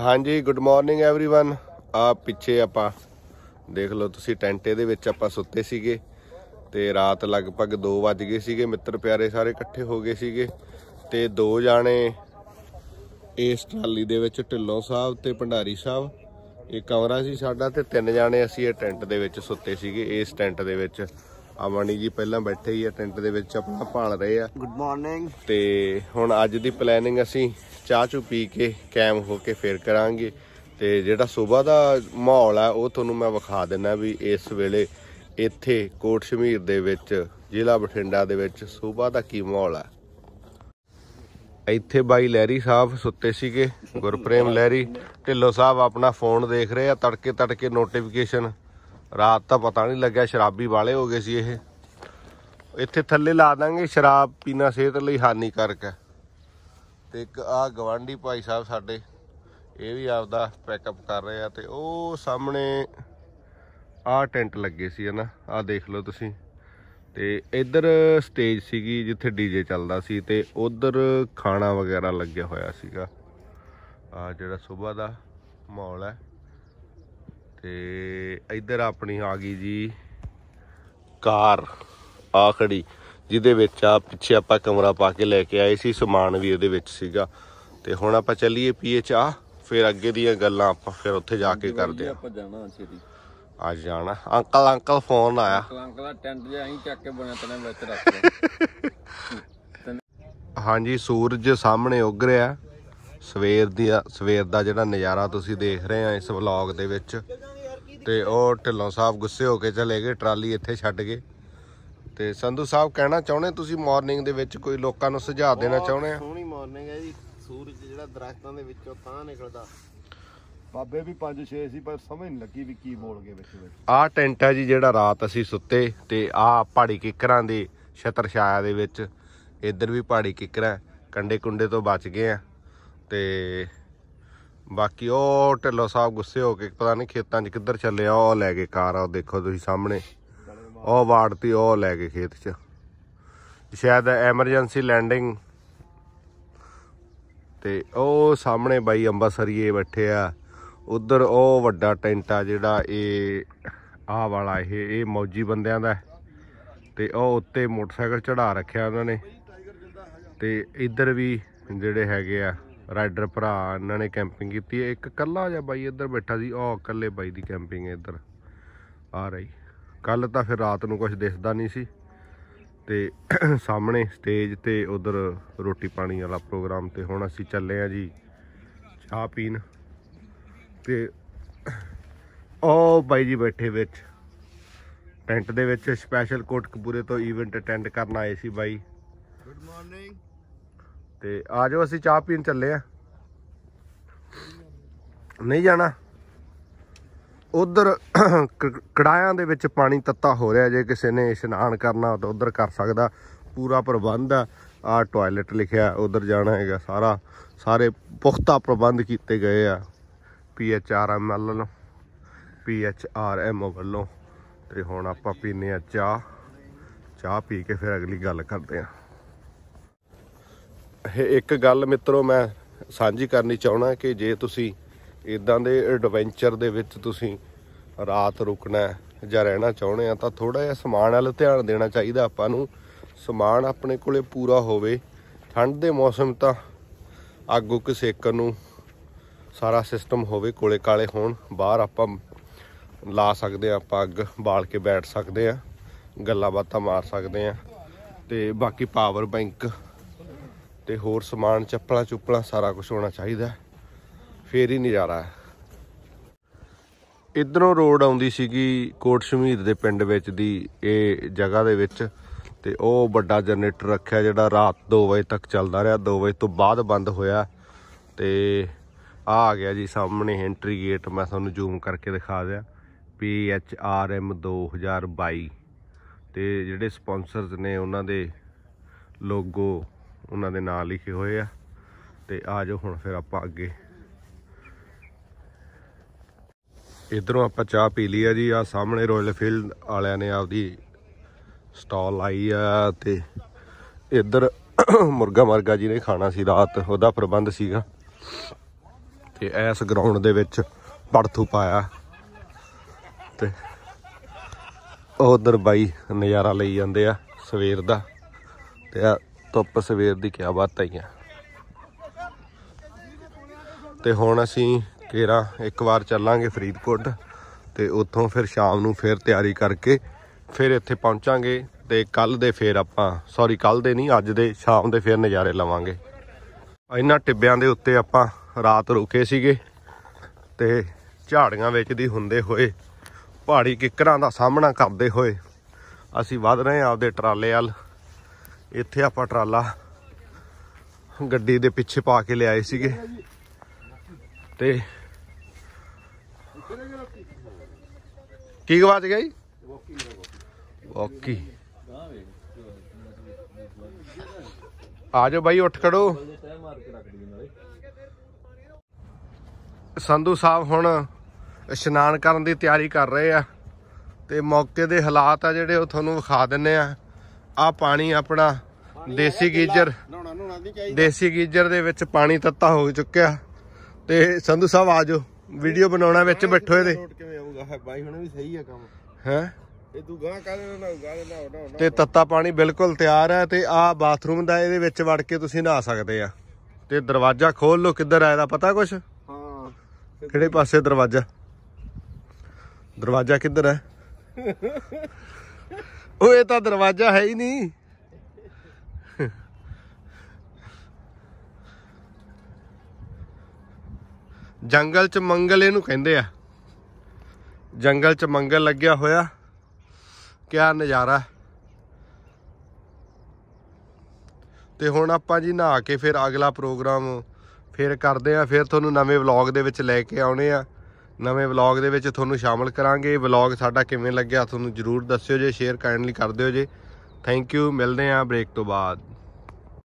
ਹਾਂਜੀ good morning everyone ਆ ਪਿੱਛੇ ਆਪਾਂ ਦੇਖ ਲਓ ਤੁਸੀਂ ਟੈਂਟੇ ਦੇ ਵਿੱਚ ਆਪਾਂ ਸੁੱਤੇ ਸੀਗੇ ਤੇ ਰਾਤ ਲਗਭਗ 2 ਵਜ ਗਏ ਸੀਗੇ ਮਿੱਤਰ ਪਿਆਰੇ ਸਾਰੇ ਇਕੱਠੇ ਹੋ ਗਏ ਸੀਗੇ ਤੇ ਦੋ ਜਾਣੇ ਇਸ ਟਰਾਲੀ ਦੇ ਵਿੱਚ ਢਿੱਲੋਂ ਸਾਹਿਬ ਤੇ ਭੰਡਾਰੀ ਸਾਹਿਬ ਇਹ ਕਮਰਾ ਸੀ ਸਾਡਾ ਤੇ ਤਿੰਨ ਜਾਣੇ ਅਸੀਂ ਇਹ ਟੈਂਟ ਦੇ ਵਿੱਚ ਸੁੱਤੇ ਸੀਗੇ ਇਸ ਟੈਂਟ ਦੇ ਵਿੱਚ ਆ ਜੀ ਪਹਿਲਾਂ ਬੈਠੇ ਹੀ ਆ ਟੈਂਟ ਦੇ ਵਿੱਚ ਆਪਣਾ ਭਾਲ ਰਹੇ ਆ ਗੁੱਡ ਮਾਰਨਿੰਗ ਤੇ ਹੁਣ ਅੱਜ ਦੀ ਪਲੈਨਿੰਗ ਅਸੀਂ ਚਾਹ ਚੂ ਪੀ ਕੇ ਕੈਮ ਹੋ ਕੇ ਫੇਰ ਕਰਾਂਗੇ ਤੇ ਜਿਹੜਾ ਸਵੇਰ ਦਾ ਮਾਹੌਲ ਆ ਉਹ ਤੁਹਾਨੂੰ ਮੈਂ ਵਿਖਾ ਦਿੰਨਾ ਵੀ ਇਸ ਵੇਲੇ ਇੱਥੇ ਕੋਟ ਸ਼ਮੀਰ ਦੇ ਵਿੱਚ ਜ਼ਿਲ੍ਹਾ ਬਠਿੰਡਾ ਦੇ ਵਿੱਚ ਸਵੇਰ ਦਾ ਕੀ ਮਾਹੌਲ ਆ ਇੱਥੇ ਬਾਈ ਲਹਿਰੀ ਸਾਹਿਬ ਸੁੱਤੇ ਸੀਗੇ ਗੁਰਪ੍ਰੇਮ ਲਹਿਰੀ ਢਿੱਲੋ ਸਾਹਿਬ ਆਪਣਾ ਫੋਨ ਦੇਖ ਰਹੇ ਆ ਤੜਕੇ ਤੜਕੇ ਨੋਟੀਫਿਕੇਸ਼ਨ ਰਾਤ ਤਾਂ ਪਤਾ ਨਹੀਂ ਲੱਗਿਆ ਸ਼ਰਾਬੀ ਵਾਲੇ ਹੋ ਗਏ ਸੀ ਇਹ ਇੱਥੇ ਥੱਲੇ ਲਾ ਦਾਂਗੇ ਸ਼ਰਾਬ ਪੀਣਾ ਸਿਹਤ ਲਈ ਹਾਨੀਕਾਰਕ ਹੈ ਤੇ ਇੱਕ ਆ ਗਵਾਂਢੀ ਭਾਈ ਸਾਹਿਬ ਸਾਡੇ ਇਹ ਵੀ ਆਪਦਾ ਪੈਕਅਪ ਕਰ ਰਹੇ ਆ ਤੇ ਉਹ ਸਾਹਮਣੇ ਆ ਟੈਂਟ ਲੱਗੇ ਸੀ ਹਨਾ ਆ ਦੇਖ ਲਓ ਤੁਸੀਂ ਤੇ ਇੱਧਰ ਸਟੇਜ ਸੀਗੀ ਜਿੱਥੇ ਡੀਜੇ ਚੱਲਦਾ ਸੀ ਤੇ ਉਧਰ ਖਾਣਾ ਵਗੈਰਾ ਲੱਗਿਆ ਹੋਇਆ ਸੀਗਾ ਆ ਜਿਹੜਾ ਸਵੇਰ ਦਾ ਮਾਹੌਲ ਹੈ ਤੇ ਇੱਧਰ ਆਪਣੀ ਆ ਗਈ ਜੀ ਕਾਰ ਆ ਖੜੀ ਜਿਹਦੇ ਵਿੱਚ ਆ ਪਿੱਛੇ ਆਪਾਂ ਕਮਰਾ ਪਾ ਕੇ ਲੈ ਕੇ ਆਏ ਸੀ ਸਮਾਨ ਵੀ ਇਹਦੇ ਵਿੱਚ ਸੀਗਾ ਤੇ ਹੁਣ ਆਪਾਂ ਚੱਲੀਏ ਪੀਐਚ ਆ ਫਿਰ ਅੱਗੇ ਦੀਆਂ ਗੱਲਾਂ ਆਪਾਂ ਫਿਰ ਉੱਥੇ ਜਾ ਕੇ ਕਰਦੇ ਆ ਆਪਾਂ ਜਾਣਾ ਅੰਕਲ ਅੰਕਲ ਫੋਨ ਆਇਆ ਅੰਕਲ ਅੰਕਲ ਟੈਂਟ ਜਿਹਾ ਅਸੀਂ ਚੱਕ ਕੇ ਬਣਾ ਤਨੇ ਵਿੱਚ ਰੱਖ ਹਾਂਜੀ ਸੂਰਜ ਸਾਹਮਣੇ ਉੱਗ ਰਿਹਾ ਸਵੇਰ ਦੀ ਸਵੇਰ ਦਾ ਜਿਹੜਾ ਨਜ਼ਾਰਾ ਤੁਸੀਂ ਦੇਖ ਰਹੇ ਆ ਇਸ ਵਲੌਗ ਦੇ ਵਿੱਚ ਤੇ ਉਹ ਢਿੱਲੋਂ ਸਾਹਿਬ ਗੁੱਸੇ ਹੋ ਕੇ ਚਲੇ ਗਏ ਟਰਾਲੀ ਇੱਥੇ ਛੱਡ ਗਏ ਤੇ ਸੰਧੂ ਸਾਹਿਬ ਕਹਿਣਾ ਚਾਹੁੰਦੇ ਤੁਸੀਂ ਮਾਰਨਿੰਗ ਦੇ ਵਿੱਚ ਕੋਈ ਲੋਕਾਂ ਨੂੰ ਸੁਝਾਅ ਦੇਣਾ ਚਾਹੁੰਦੇ ਆ ਸੋਹਣੀ ਮਾਰਨਿੰਗ ਹੈ ਜੀ ਸੂਰਜ ਜਿਹੜਾ ਦਰਖਤਾਂ ਦੇ ਵਿੱਚੋਂ ਤਾਂ ਨਿਕਲਦਾ ਬਾਬੇ ਵੀ 5-6 ਸੀ ਪਰ ਸਮਝ ਨਹੀਂ ਲੱਗੀ ਵੀ ਕੀ ਬੋਲ ਗਏ ਵਿੱਚ ਵਿੱਚ ਆਹ ਟੈਂਟ ਹੈ ਜੀ ਜਿਹੜਾ ਰਾਤ ਅਸੀਂ ਸੁੱਤੇ ਤੇ ਆਹ ਪਹਾੜੀ ਕਿਕਰਾਂ ਦੇ ਛਤਰ ਛਾਇਆ ਦੇ ਵਿੱਚ ਇੱਧਰ ਵੀ ਪਹਾੜੀ ਕਿਕਰਾਂ ਕੰਡੇ ਕੁੰਡੇ ਤੋਂ ਬਚ ਗਏ ਆ ਤੇ ਬਾਕੀ ਉਹ ਢਿੱਲੋ ਸਾਹਿਬ ਗੁੱਸੇ ਹੋ ਕੇ ਪਤਾ ਨਹੀਂ ਖੇਤਾਂ 'ਚ ਕਿੱਧਰ ਚੱਲੇ ਆ ਉਹ ਲੈ ਕੇ ਕਾਰ ਆ ਦੇਖੋ ਤੁਸੀਂ ਸਾਹਮਣੇ ਉਹ ਵਾੜਤੀ ਉਹ ਲੈ ਕੇ ਖੇਤ 'ਚ ਸ਼ਾਇਦ ਐਮਰਜੈਂਸੀ ਲੈਂਡਿੰਗ ਤੇ ਉਹ ਸਾਹਮਣੇ ਬਾਈ ਅੰਬਸਰੀਏ ਬੈਠੇ ਆ ਉਧਰ ਉਹ ਵੱਡਾ ਟੈਂਟਾ ਜਿਹੜਾ ਇਹ ਆਹ ਵਾਲਾ ਇਹ ਇਹ ਮੌਜੀ ਬੰਦਿਆਂ ਦਾ ਤੇ ਉਹ ਉੱਤੇ ਮੋਟਰਸਾਈਕਲ ਚੜਾ ਰੱਖਿਆ ਉਹਨਾਂ ਨੇ ਤੇ ਇੱਧਰ ਵੀ ਜਿਹੜੇ ਹੈਗੇ ਆ ਰਾਈਡਰ ਭਰਾ ਇਹਨਾਂ ਨੇ ਕੈਂਪਿੰਗ ਕੀਤੀ ਹੈ ਇੱਕ ਕੱਲਾ ਜਿਹਾ ਬਾਈ ਇੱਧਰ ਬੈਠਾ ਸੀ ਉਹ ਇਕੱਲੇ ਬਾਈ ਦੀ ਕੈਂਪਿੰਗ ਹੈ ਇੱਧਰ ਆ ਰਹੀ ਕੱਲ ਤਾਂ ਫਿਰ ਰਾਤ ਨੂੰ ਕੁਝ ਦਿਸਦਾ ਨਹੀਂ ਸੀ ਤੇ ਸਾਹਮਣੇ ਸਟੇਜ ਤੇ ਉਧਰ ਰੋਟੀ ਪਾਣੀ ਵਾਲਾ ਪ੍ਰੋਗਰਾਮ ਤੇ ਹੁਣ ਅਸੀਂ ਚੱਲੇ ਆ ਜੀ ਚਾਹ ਪੀਣ ਤੇ ਉਹ ਬਾਈ ਜੀ ਬੈਠੇ ਵਿੱਚ ਟੈਂਟ ਦੇ ਵਿੱਚ ਸਪੈਸ਼ਲ ਕੋਟਕਪੂਰੇ ਤੋਂ ਇਵੈਂਟ ਅਟੈਂਡ ਕਰਨ ਆਏ ਸੀ ਬਾਈ ਗੁੱਡ ਮਾਰਨਿੰਗ ਤੇ ਆ ਜਾਓ ਅਸੀਂ ਚਾਹ ਪੀਣ ਚੱਲੇ ਆ ਨਹੀਂ ਜਾਣਾ ਉਧਰ ਕੜਾਇਆਂ ਦੇ ਵਿੱਚ ਪਾਣੀ ਤੱਤਾ ਹੋ ਰਿਹਾ ਜੇ ਕਿਸੇ ਨੇ ਇਸ਼ਨਾਨ ਕਰਨਾ ਤਾਂ ਉਧਰ ਕਰ ਸਕਦਾ ਪੂਰਾ ਪ੍ਰਬੰਧ ਆ ਆ ਟਾਇਲਟ ਲਿਖਿਆ ਉਧਰ ਜਾਣਾ ਹੈਗਾ ਸਾਰਾ ਸਾਰੇ ਪੁਖਤਾ ਪ੍ਰਬੰਧ ਕੀਤੇ ਗਏ ਆ P H R M L ਵੱਲੋਂ ਪੀ ਐਚ ਆਰ ਐਮ ਵੱਲੋਂ ਤੇ ਹੁਣ ਆਪਾਂ ਪੀਨੇ ਆ ਚਾਹ ਚਾਹ ਪੀ ਕੇ ਫਿਰ ਅਗਲੀ ਗੱਲ ਕਰਦੇ ਆ ਇੱਕ ਗੱਲ ਮਿੱਤਰੋ ਮੈਂ ਸਾਂਝੀ ਕਰਨੀ ਚਾਹਣਾ ਕਿ ਜੇ ਤੁਸੀਂ ਇਦਾਂ ਦੇ ਐਡਵੈਂਚਰ ਦੇ ਵਿੱਚ ਤੁਸੀਂ ਰਾਤ ਰੁਕਣਾ ਜਾਂ ਰਹਿਣਾ ਚਾਹੁੰਦੇ ਆ ਤਾਂ ਥੋੜਾ ਜਿਹਾ ਸਮਾਨ ਵੱਲ ਧਿਆਨ ਦੇਣਾ ਚਾਹੀਦਾ ਆਪਾਂ ਨੂੰ ਸਮਾਨ ਆਪਣੇ ਕੋਲੇ ਪੂਰਾ ਹੋਵੇ ਠੰਡ ਦੇ ਮੌਸਮ ਤਾਂ ਆਗੂ ਕਿਸੇ ਇੱਕ ਨੂੰ ਸਾਰਾ ਸਿਸਟਮ ਹੋਵੇ ਕੋਲੇ ਕਾਲੇ ਹੋਣ ਬਾਹਰ ਆਪਾਂ ਲਾ ਸਕਦੇ ਆ ਆਪਾਂ ਅੱਗ ਬਾਲ ਕੇ ਬੈਠ ਸਕਦੇ ਆ ਗੱਲਾਂ ਬਾਤਾਂ ਮਾਰ ਸਕਦੇ ਆ ਤੇ ਬਾਕੀ ਪਾਵਰ ਬੈਂਕ ਤੇ ਹੋਰ ਸਮਾਨ ਚੱਪਲਾਂ ਚੁੱਪਲਾਂ ਸਾਰਾ ਕੁਝ ਹੋਣਾ ਚਾਹੀਦਾ ਫੇਰ ਹੀ ਨਜ਼ਾਰਾ ਹੈ ਇਧਰੋਂ ਰੋਡ ਆਉਂਦੀ ਸੀਗੀ ਕੋਟ ਸ਼ਮੀਰ ਦੇ ਪਿੰਡ ਵਿੱਚ ਦੀ ਇਹ ਜਗ੍ਹਾ ਦੇ ਵਿੱਚ ਤੇ ਉਹ ਵੱਡਾ ਜਨਰੇਟਰ ਰੱਖਿਆ ਜਿਹੜਾ ਰਾਤ 2 ਵਜੇ ਤੱਕ ਚੱਲਦਾ ਰਿਹਾ 2 ਵਜੇ ਤੋਂ ਬਾਅਦ ਬੰਦ ਹੋਇਆ ਤੇ ਆ ਆ ਗਿਆ ਜੀ ਸਾਹਮਣੇ ਐਂਟਰੀ ਗੇਟ ਮੈਂ ਤੁਹਾਨੂੰ ਜ਼ੂਮ ਕਰਕੇ ਦਿਖਾ ਦਿਆਂ ਐਮ 2022 ਤੇ ਜਿਹੜੇ ਸਪਾਂਸਰਸ ਨੇ ਉਹਨਾਂ ਦੇ ਲੋਗੋ ਉਹਨਾਂ ਦੇ ਨਾਂ ਲਿਖੇ ਹੋਏ ਆ ਤੇ ਆ ਜਾਓ ਹੁਣ ਫਿਰ ਆਪਾਂ ਅੱਗੇ ਇਧਰੋਂ ਆਪਾਂ ਚਾਹ ਪੀ ਲਈ ਆ ਜੀ ਆ ਸਾਹਮਣੇ ਰੋਇਲ ਫੀਲਡ ਵਾਲਿਆਂ ਨੇ ਆਪਦੀ ਸਟਾਲ ਲਾਈ ਆ ਤੇ ਇਧਰ ਮੁਰਗਾ ਮਰਗਾ ਜੀ ਨੇ ਖਾਣਾ ਸੀ ਰਾਤ ਉਹਦਾ ਪ੍ਰਬੰਧ ਸੀਗਾ ਤੇ ਐਸ ਗਰਾਊਂਡ ਦੇ ਵਿੱਚ ਪੜਥੂ ਪਾਇਆ ਤੇ ਉਧਰ ਬਾਈ ਨਜ਼ਾਰਾ ਲਈ ਜਾਂਦੇ ਆ ਸਵੇਰ ਦਾ ਤੇ ਆ ਧੁੱਪ ਸਵੇਰ ਦੀ ਕਿਆ ਬਾਤ ਆਈ ਆ ਤੇ ਹੁਣ ਅਸੀਂ ਕੇਰਾ ਇੱਕ ਵਾਰ ਚੱਲਾਂਗੇ ਫਰੀਦਕੋਟ ਤੇ ਉੱਥੋਂ ਫਿਰ ਸ਼ਾਮ ਨੂੰ ਫਿਰ ਤਿਆਰੀ ਕਰਕੇ ਫਿਰ ਇੱਥੇ ਪਹੁੰਚਾਂਗੇ ਤੇ ਕੱਲ ਦੇ ਫੇਰ ਆਪਾਂ ਸੌਰੀ ਕੱਲ ਦੇ ਨਹੀਂ ਅੱਜ ਦੇ ਸ਼ਾਮ ਦੇ ਫੇਰ ਨਜ਼ਾਰੇ ਲਵਾਂਗੇ ਇਹਨਾਂ ਟਿੱਬਿਆਂ ਦੇ ਉੱਤੇ ਆਪਾਂ ਰਾਤ ਰੁਕੇ ਸੀਗੇ ਤੇ ਝਾੜੀਆਂ ਵਿੱਚ ਦੀ ਹੁੰਦੇ ਹੋਏ ਪਹਾੜੀ ਕਿਕਰਾਂ ਦਾ ਸਾਹਮਣਾ ਕਰਦੇ ਹੋਏ ਅਸੀਂ ਵਧ ਰਹੇ ਆਪਦੇ ਟਰਾਲੇ ਵਾਲ ਇੱਥੇ ਆਪਾਂ ਟਰਾਲਾ ਗੱਡੀ ਦੇ ਪਿੱਛੇ ਪਾ ਕੇ ਲਿਆਏ ਸੀਗੇ ਤੇ ਕੀ ਗਵਾਚ ਗਈ ਓਕੀ ਵਾਕੀ ਆ ਜਾਓ ਬਾਈ ਉੱਠ ਖੜੋ ਸੰਧੂ ਸਾਹਿਬ ਹੁਣ ਇਸ਼ਨਾਨ ਕਰਨ ਦੀ ਤਿਆਰੀ ਕਰ ਰਹੇ ਆ ਤੇ ਮੌਕੇ ਦੇ ਹਾਲਾਤ ਆ ਜਿਹੜੇ ਉਹ ਤੁਹਾਨੂੰ ਵਿਖਾ ਦਿੰਨੇ ਆ ਆ ਪਾਣੀ ਆਪਣਾ ਦੇਸੀ ਗੀਜਰ ਦੇਸੀ ਗੀਜਰ ਦੇ ਵਿੱਚ ਪਾਣੀ ਤੱਤਾ ਹੋ ਚੁੱਕਿਆ ਤੇ ਸੰਧੂ ਸਾਹਿਬ ਆਜੋ ਵੀਡੀਓ ਬਣਾਉਣਾ ਵਿੱਚ ਬੈਠੋ ਇਹਦੇ ਬਾਈ ਹੁਣ ਵੀ ਸਹੀ ਆ ਕੰਮ ਹੈ ਇਹ ਤੂੰ ਤੇ ਤੱਤਾ ਪਾਣੀ ਬਿਲਕੁਲ ਤਿਆਰ ਹੈ ਤੇ ਆ ਬਾਥਰੂਮ ਦਾ ਇਹਦੇ ਵਿੱਚ ਵੜ ਕੇ ਤੁਸੀਂ ਨਹਾ ਸਕਦੇ ਆ ਤੇ ਦਰਵਾਜ਼ਾ ਖੋਲ ਲਓ ਕਿੱਧਰ ਆਇਆ ਪਤਾ ਕੁਛ ਹਾਂ ਕਿਹੜੇ ਪਾਸੇ ਦਰਵਾਜ਼ਾ ਦਰਵਾਜ਼ਾ ਕਿੱਧਰ ਹੈ ਉਹ ਇਹ ਤਾਂ ਦਰਵਾਜ਼ਾ ਹੈ ਹੀ ਨਹੀਂ ਜੰਗਲ ਚ ਮੰਗਲ ਇਹਨੂੰ ਕਹਿੰਦੇ ਆ ਜੰਗਲ ਚ ਮੰਗਲ ਲੱਗਿਆ ਹੋਇਆ ਕਿਆ ਨਜ਼ਾਰਾ ਤੇ ਹੁਣ ਆਪਾਂ ਜੀ ਨਹਾ ਕੇ ਫਿਰ ਅਗਲਾ ਪ੍ਰੋਗਰਾਮ ਫਿਰ ਕਰਦੇ ਆ ਫਿਰ ਤੁਹਾਨੂੰ ਨਵੇਂ ਵਲੌਗ ਦੇ ਵਿੱਚ ਲੈ ਕੇ ਆਉਣੇ ਆ ਨਵੇਂ ਵਲੌਗ ਦੇ ਵਿੱਚ ਤੁਹਾਨੂੰ ਸ਼ਾਮਲ ਕਰਾਂਗੇ ਵਲੌਗ ਸਾਡਾ ਕਿਵੇਂ ਲੱਗਿਆ ਤੁਹਾਨੂੰ ਜਰੂਰ ਦੱਸਿਓ ਜੇ ਸ਼ੇਅਰ ਕਾਈਂਡਲੀ ਕਰ ਦਿਓ ਜੇ ਥੈਂਕ ਯੂ ਮਿਲਦੇ ਆਂ ਬ੍ਰੇਕ ਤੋਂ ਬਾਅਦ